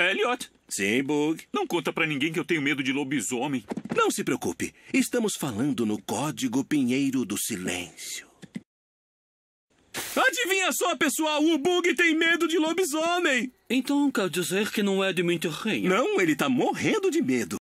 Elliot? Sim, Bug. Não conta para ninguém que eu tenho medo de lobisomem. Não se preocupe. Estamos falando no Código Pinheiro do Silêncio. Adivinha só, pessoal, o Bug tem medo de lobisomem! Então quer dizer que não é de mentir rei? Não, ele tá morrendo de medo.